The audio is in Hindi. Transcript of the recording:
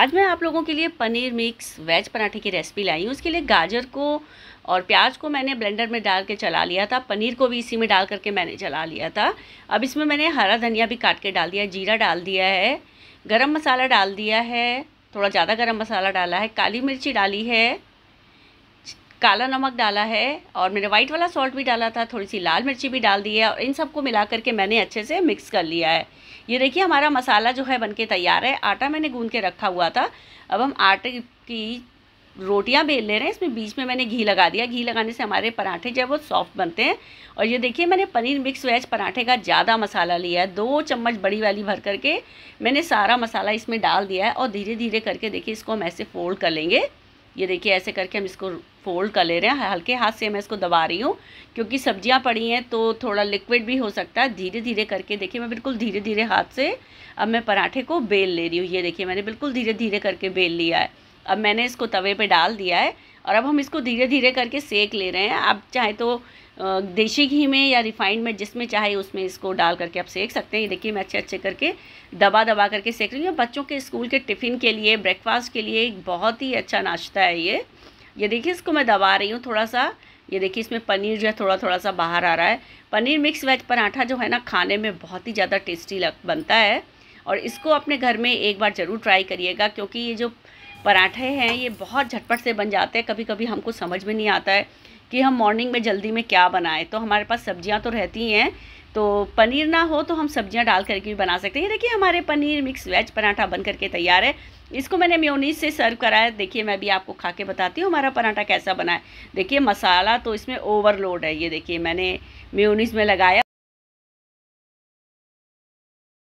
आज मैं आप लोगों के लिए पनीर मिक्स वेज पराठे की रेसिपी लाई हूँ उसके लिए गाजर को और प्याज को मैंने ब्लेंडर में डाल के चला लिया था पनीर को भी इसी में डाल करके मैंने चला लिया था अब इसमें मैंने हरा धनिया भी काट के डाल दिया जीरा डाल दिया है गरम मसाला डाल दिया है थोड़ा ज़्यादा गरम मसाला डाला है काली मिर्ची डाली है काला नमक डाला है और मैंने वाइट वाला सॉल्ट भी डाला था थोड़ी सी लाल मिर्ची भी डाल दी है और इन सबको मिला करके मैंने अच्छे से मिक्स कर लिया है ये देखिए हमारा मसाला जो है बनके तैयार है आटा मैंने गूंद के रखा हुआ था अब हम आटे की रोटियां बेल ले रहे हैं इसमें बीच में मैंने घी लगा दिया घी लगाने से हमारे पराठे जो है वो सॉफ्ट बनते हैं और ये देखिए मैंने पनीर मिक्स वेज पराठे का ज़्यादा मसाला लिया है दो चम्मच बड़ी वाली भर करके मैंने सारा मसाला इसमें डाल दिया है और धीरे धीरे करके देखिए इसको हम ऐसे फोल्ड कर लेंगे ये देखिए ऐसे करके हम इसको फोल्ड कर ले रहे हैं हल्के हाथ से मैं इसको दबा रही हूँ क्योंकि सब्जियाँ पड़ी हैं तो थोड़ा लिक्विड भी हो सकता है धीरे धीरे करके देखिए मैं बिल्कुल धीरे धीरे हाथ से अब मैं पराठे को बेल ले रही हूँ ये देखिए मैंने बिल्कुल धीरे धीरे करके बेल लिया है अब मैंने इसको तवे पर डाल दिया है और अब हम इसको धीरे धीरे करके सेक ले रहे हैं आप चाहे तो देशी घी में या रिफाइंड में जिसमें चाहे उसमें इसको डाल करके आप सेक सकते हैं ये देखिए मैं अच्छे अच्छे करके दबा दबा करके सेक रही हूँ बच्चों के स्कूल के टिफ़िन के लिए ब्रेकफास्ट के लिए एक बहुत ही अच्छा नाश्ता है ये ये देखिए इसको मैं दबा रही हूँ थोड़ा सा ये देखिए इसमें पनीर जो है थोड़ा थोड़ा सा बाहर आ रहा है पनीर मिक्स वेज पराठा जो है ना खाने में बहुत ही ज़्यादा टेस्टी लग बनता है और इसको अपने घर में एक बार ज़रूर ट्राई करिएगा क्योंकि ये जो पराठे हैं ये बहुत झटपट से बन जाते हैं कभी कभी हमको समझ में नहीं आता है कि हम मॉर्निंग में जल्दी में क्या बनाएं तो हमारे पास सब्जियां तो रहती हैं तो पनीर ना हो तो हम सब्जियां डाल करके भी बना सकते हैं ये देखिए हमारे पनीर मिक्स वेज पराठा बन करके तैयार है इसको मैंने म्योनीज से सर्व कराया देखिए मैं भी आपको खा के बताती हूँ हमारा पराठा कैसा बना है देखिए मसाला तो इसमें ओवरलोड है ये देखिए मैंने म्योनीस में लगाया